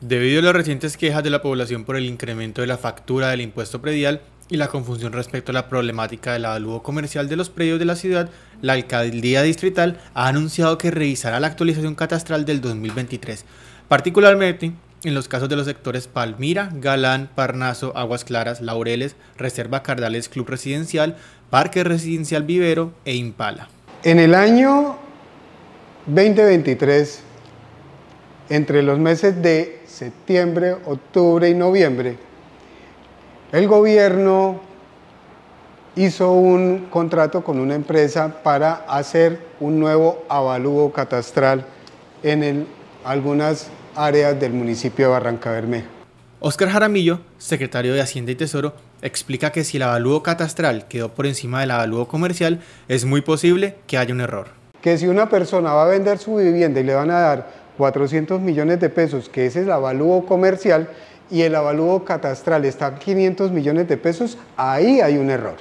Debido a las recientes quejas de la población por el incremento de la factura del impuesto predial y la confusión respecto a la problemática del avalúo comercial de los predios de la ciudad, la alcaldía distrital ha anunciado que revisará la actualización catastral del 2023, particularmente en los casos de los sectores Palmira, Galán, Parnaso, Aguas Claras, Laureles, Reserva Cardales Club Residencial, Parque Residencial Vivero e Impala. En el año 2023 entre los meses de septiembre, octubre y noviembre, el gobierno hizo un contrato con una empresa para hacer un nuevo avalúo catastral en algunas áreas del municipio de Barranca Bermeja. Oscar Jaramillo, secretario de Hacienda y Tesoro, explica que si el avalúo catastral quedó por encima del avalúo comercial, es muy posible que haya un error. Que si una persona va a vender su vivienda y le van a dar 400 millones de pesos, que ese es el avalúo comercial, y el avalúo catastral está en 500 millones de pesos, ahí hay un error.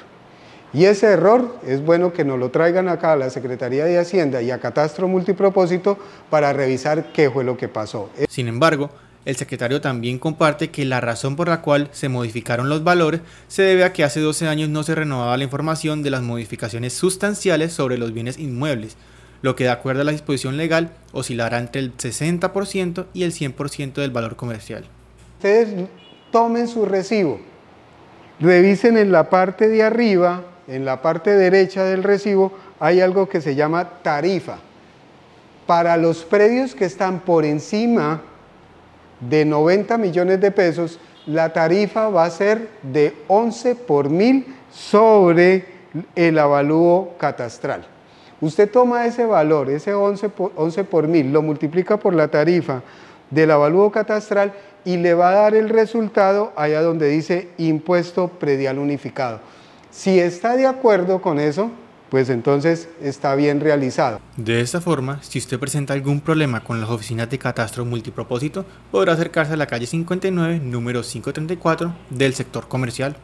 Y ese error es bueno que nos lo traigan acá a la Secretaría de Hacienda y a Catastro Multipropósito para revisar qué fue lo que pasó. Sin embargo, el secretario también comparte que la razón por la cual se modificaron los valores se debe a que hace 12 años no se renovaba la información de las modificaciones sustanciales sobre los bienes inmuebles, lo que de acuerdo a la disposición legal oscilará entre el 60% y el 100% del valor comercial. Ustedes tomen su recibo, revisen en la parte de arriba, en la parte derecha del recibo, hay algo que se llama tarifa. Para los predios que están por encima de 90 millones de pesos, la tarifa va a ser de 11 por mil sobre el avalúo catastral. Usted toma ese valor, ese 11 por, 11 mil, lo multiplica por la tarifa del avalúo catastral y le va a dar el resultado allá donde dice impuesto predial unificado. Si está de acuerdo con eso, pues entonces está bien realizado. De esta forma, si usted presenta algún problema con las oficinas de catastro multipropósito, podrá acercarse a la calle 59, número 534 del sector comercial